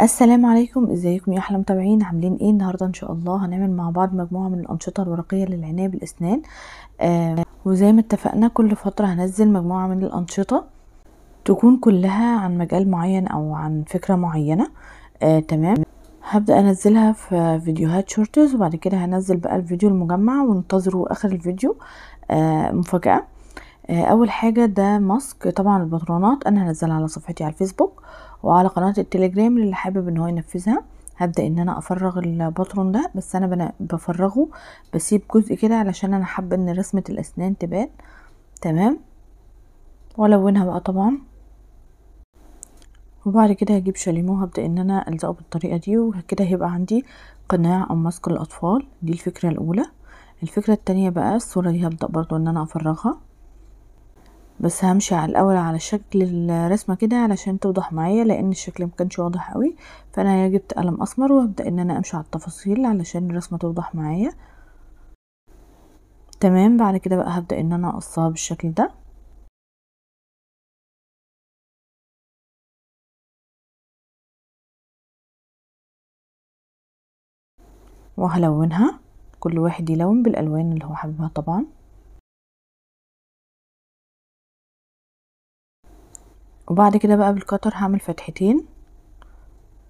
السلام عليكم ازيكم يا احلى متابعين عاملين ايه النهارده ان شاء الله هنعمل مع بعض مجموعه من الانشطه الورقيه للعنايه بالاسنان آه وزي ما اتفقنا كل فتره هنزل مجموعه من الانشطه تكون كلها عن مجال معين او عن فكره معينه آه تمام هبدا انزلها في فيديوهات شورتز وبعد كده هنزل بقى الفيديو المجمع وانتظروا اخر الفيديو آه مفاجاه آه اول حاجه ده ماسك طبعا البطرونات انا هنزلها على صفحتي على الفيسبوك آه وعلى قناة التليجرام اللي حابب ان هو ينفذها هبدأ ان انا افرغ الباترون ده بس انا بفرغه بسيب جزء كده علشان انا حابة ان رسمة الاسنان تبان تمام والونها بقى طبعا وبعد كده هجيب شاليمو هبدأ ان انا الزقه بالطريقة دي وكده هيبقى عندي قناع او ماسك الاطفال دي الفكرة الاولى الفكرة التانية بقى الصورة دي هبدأ برضو ان انا افرغها بس همشي على الاول على شكل الرسمه كده علشان توضح معايا لان الشكل ما كانش واضح قوي فانا جبت قلم اسمر وهبدا ان انا امشي على التفاصيل علشان الرسمه توضح معايا تمام بعد كده بقى هبدا ان انا اقصها بالشكل ده وهلونها كل واحد يلون بالالوان اللي هو حاببها طبعا وبعد كده بقى بالقطر هعمل فتحتين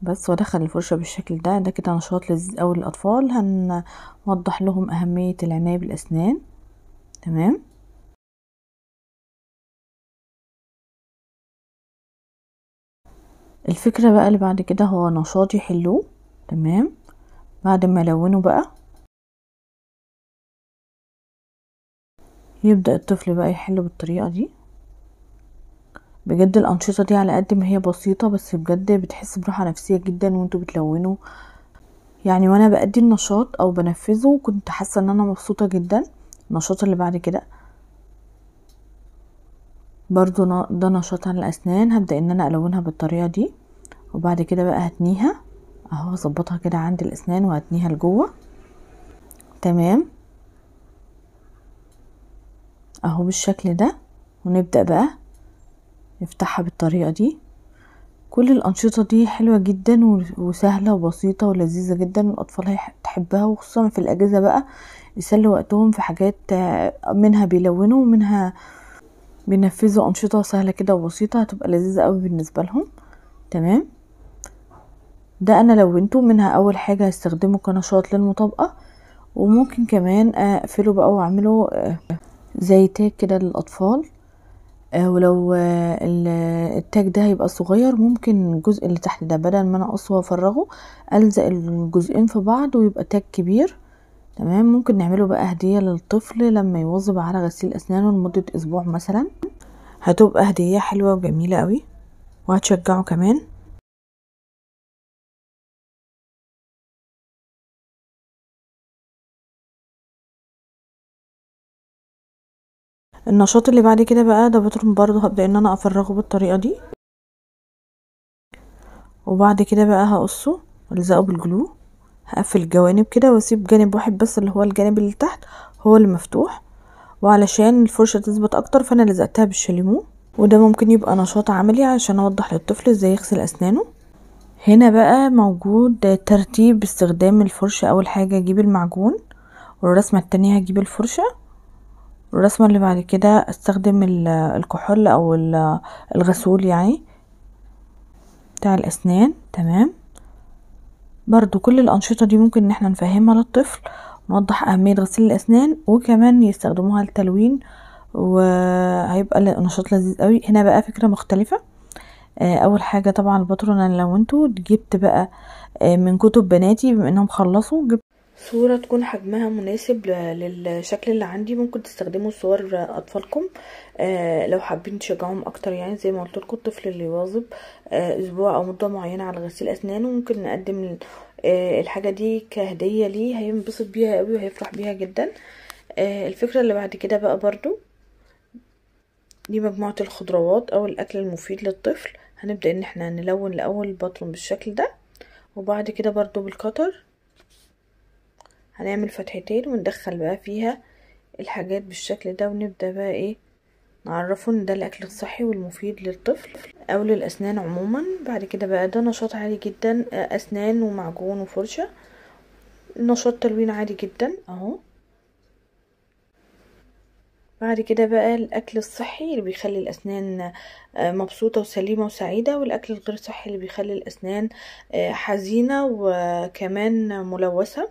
بس وادخل الفرشة بالشكل ده ده كده نشاط لذيذ اوي للاطفال هنوضح لهم اهمية العناية بالاسنان تمام الفكرة بقى اللي بعد كده هو نشاط يحلوه تمام بعد ما لونه بقى يبدأ الطفل بقى يحل بالطريقة دي بجد الانشطه دي على قد ما هي بسيطه بس بجد بتحس براحه نفسيه جدا وانتوا بتلونوا يعني وانا بادي النشاط او بنفذه كنت حاسه ان انا مبسوطه جدا النشاط اللي بعد كده برضو ده نشاط على الاسنان هبدا ان انا الونها بالطريقه دي وبعد كده بقى هتنيها اهو هظبطها كده عند الاسنان وهتنيها لجوه تمام اهو بالشكل ده ونبدا بقى نفتحها بالطريقة دي كل الأنشطة دي حلوة جدا وسهلة وبسيطة ولذيذة جدا الأطفال هتحبها وخصوصا في الأجازة بقى يسلوا وقتهم في حاجات منها بيلونوا ومنها بينفذوا أنشطة سهلة كده وبسيطة هتبقى لذيذة قوي بالنسبة لهم تمام ده أنا لونته منها أول حاجة هستخدمه كنشاط للمطابقة وممكن كمان أقفله بقى وأعمله آه، زي تاج كده للأطفال آه، ولو آه، التاج ده هيبقى صغير ممكن الجزء اللي تحت ده بدل ما انا اقصه وافرغه الزق الجزئين في بعض ويبقى تاج كبير تمام ممكن نعمله بقى هديه للطفل لما يواظب على غسيل اسنانه لمده اسبوع مثلا هتبقى هديه حلوه وجميله قوي وهتشجعه كمان النشاط اللي بعد كده بقى ده باترن برضو هبدأ ان انا افرغه بالطريقة دي وبعد كده بقى هقصه والزقه بالجلو هقفل الجوانب كده واسيب جانب واحد بس اللي هو الجانب اللي تحت هو اللي مفتوح وعلشان الفرشة تثبت اكتر فانا لزقتها بالشاليمو وده ممكن يبقى نشاط عملي عشان اوضح للطفل ازاي يغسل اسنانه هنا بقى موجود ترتيب استخدام الفرشة اول حاجة اجيب المعجون والرسمة التانية هجيب الفرشة الرسمة اللي بعد كده استخدم الكحول او الغسول يعني بتاع الاسنان تمام برضو كل الانشطة دي ممكن ان احنا نفهمها للطفل نوضح اهمية غسيل الاسنان وكمان يستخدموها للتلوين وهيبقى نشاط لذيذ قوي هنا بقى فكرة مختلفة آه، اول حاجة طبعا الباترون انا لونته جبت بقى آه، من كتب بناتي بما انهم خلصوا جبت صورة تكون حجمها مناسب للشكل اللي عندي ممكن تستخدموا صور اطفالكم آه لو حابين تشجعهم اكتر يعني زي ما قلت لكم الطفل اللي يواظب آه اسبوع او مدة معينة على غسيل اسنانه ممكن نقدم آه الحاجة دي كهدية ليه هينبسط بيها قوي وهيفرح بيها جدا آه الفكرة اللي بعد كده بقى برضو دي مجموعة الخضروات او الاكل المفيد للطفل هنبدأ ان احنا نلون الاول البطن بالشكل ده وبعد كده برضو بالقطر هنعمل فتحتين وندخل بقى فيها الحاجات بالشكل ده ونبدأ بقى ايه نعرفه ان ده الاكل الصحي والمفيد للطفل او للاسنان عموما بعد كده بقى ده نشاط عادي جدا آه، اسنان ومعجون وفرشة نشاط تلوين عادي جدا اهو بعد كده بقى الاكل الصحي اللي بيخلي الاسنان آه، مبسوطه وسليمه وسعيده والاكل الغير صحي اللي بيخلي الاسنان آه، حزينه وكمان ملوثه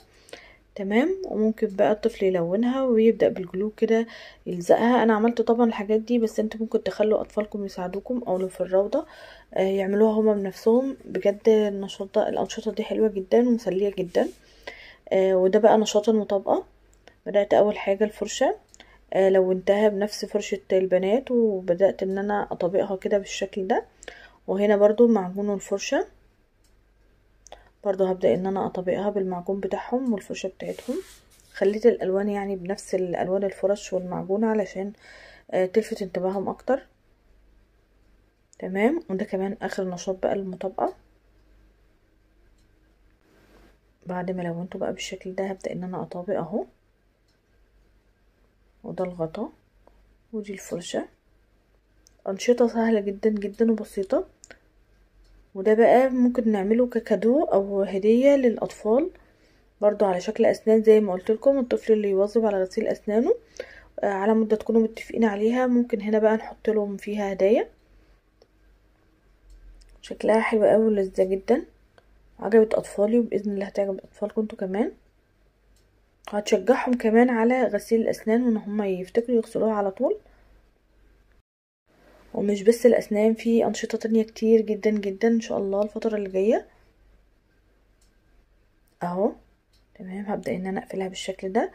تمام وممكن بقى الطفل يلونها ويبدأ بالجلو كده يلزقها انا عملت طبعا الحاجات دي بس انتوا ممكن تخلوا اطفالكم يساعدوكم او لو في الروضة آه، يعملوها هما بنفسهم بجد النشاط الانشطة دي حلوة جدا ومسلية جدا آه، وده بقى نشاط المطابقة بدأت اول حاجة الفرشة آه، لونتها بنفس فرشة البنات وبدأت ان انا اطابقها كده بالشكل ده وهنا برضو معجون الفرشة برضو هبدأ ان انا اطبقها بالمعجون بتاعهم والفرشة بتاعتهم خليت الالوان يعني بنفس الالوان الفرش والمعجون علشان آه، تلفت انتباههم اكتر تمام وده كمان اخر نشاط بقى المطابقة بعد ما لونته بقى بالشكل ده هبدأ ان انا اطابق اهو وده الغطا ودي الفرشة أنشطة سهلة جدا جدا وبسيطة وده بقى ممكن نعمله ككادو او هدية للاطفال برضو على شكل اسنان زي ما قلت لكم الطفل اللي يواظب على غسيل اسنانه آه، على مدة تكونوا متفقين عليها ممكن هنا بقى نحط لهم فيها هدايا شكلها حلو قوي ولذة جدا عجبت اطفالي وباذن الله هتعجب اطفالكم انتوا كمان هتشجعهم كمان على غسيل الاسنان وان هم يفتكروا يغسلوها على طول ومش بس الأسنان في أنشطة تانية كتير جدا جدا إن شاء الله الفترة اللي جاية أهو تمام هبدأ إن أنا أقفلها بالشكل ده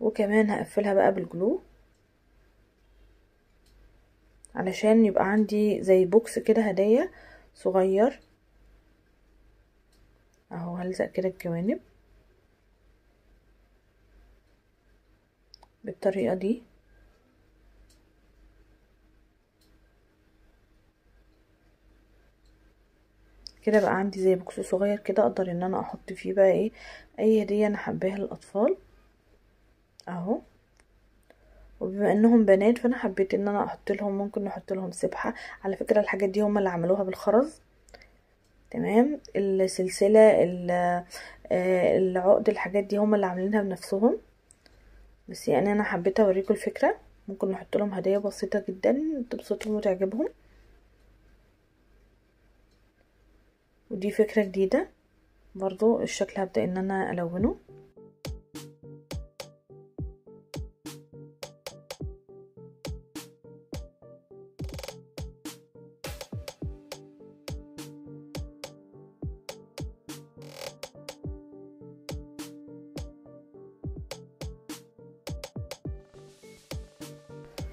وكمان هقفلها بقى بالجلو علشان يبقى عندي زي بوكس كده هدايا صغير اهو هلزق كده الجوانب بالطريقة دي كده بقى عندي زي بوكس صغير كده اقدر ان انا احط فيه بقى ايه اي هديه انا حباها للاطفال اهو وبما انهم بنات فانا حبيت ان انا احط لهم ممكن نحط لهم سبحه على فكره الحاجات دي هم اللي عملوها بالخرز تمام السلسله آه، العقد الحاجات دي هم اللي عاملينها بنفسهم بس يعني انا حبيت اوريكم الفكره ممكن نحط لهم هدايا بسيطه جدا تبسطهم وتعجبهم ودي فكرة جديدة برضو الشكل هبدأ ان انا الونه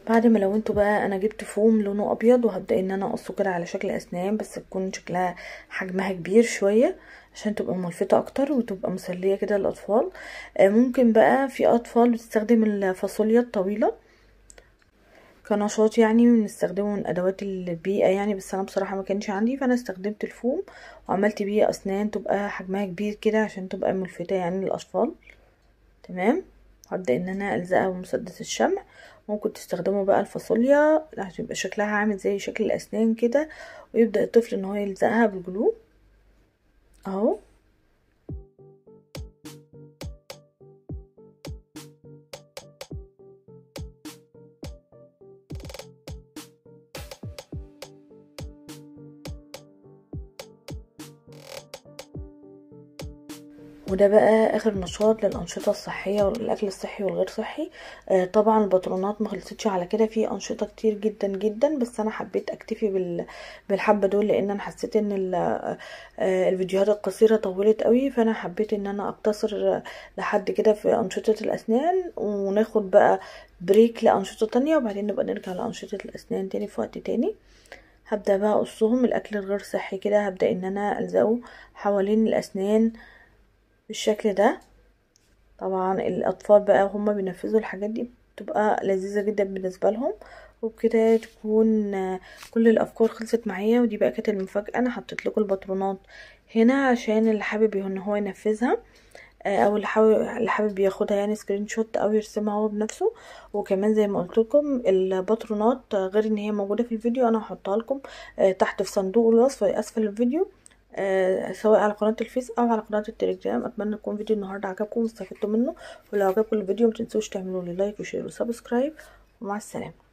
بعد ما لونته بقى انا جبت فوم لونه ابيض وهبدا ان انا اقصه كده على شكل اسنان بس تكون شكلها حجمها كبير شويه عشان تبقى ملفتة اكتر وتبقى مسلية كده للاطفال آه، ممكن بقى في اطفال بتستخدم الفاصوليا الطويلة كنشاط يعني بنستخدمه من ادوات البيئة يعني بس انا بصراحة ما كانش عندي فانا استخدمت الفوم وعملت بيه اسنان تبقى حجمها كبير كده عشان تبقى ملفتة يعني للاطفال تمام هبدأ ان انا الزقها بمسدس الشمع ممكن تستخدموا بقى الفاصوليا عشان يبقى شكلها عامل زي شكل الاسنان كده ويبدأ الطفل ان هو يلزقها بالجلو اهو وده بقى اخر نشاط للانشطه الصحيه والاكل الصحي والغير صحي آه طبعا البطرونات ما خلصتش على كده في انشطه كتير جدا جدا بس انا حبيت اكتفي بال... بالحبه دول لان انا حسيت ان ال... آه الفيديوهات القصيره طولت قوي فانا حبيت ان انا اقتصر لحد كده في انشطه الاسنان وناخد بقى بريك لانشطه تانية وبعدين نبقى نرجع لانشطه الاسنان تاني في وقت تاني هبدا بقى اقصهم الاكل الغير صحي كده هبدا ان انا الزقه حوالين الاسنان بالشكل ده طبعا الاطفال بقى هما بينفذوا الحاجات دي بتبقى لذيذه جدا بالنسبه لهم وبكده تكون كل الافكار خلصت معايا ودي بقى كانت المفاجاه انا حطيت لكم الباترونات هنا عشان اللي حابب ان هو ينفذها آه، او اللي حابب ياخدها يعني سكرين شوت او يرسمها هو بنفسه وكمان زي ما قلت لكم الباترونات غير ان هي موجوده في الفيديو انا هحطها لكم آه، تحت في صندوق الوصف اسفل الفيديو آه، سواء على قناة الفيس او على قناة التليجرام اتمنى يكون فيديو النهاردة عجبكم واستفدتوا منه ولو عجبكم الفيديو متنسوش تعملوا لي لايك وشير وسبسكرايب ومع السلامة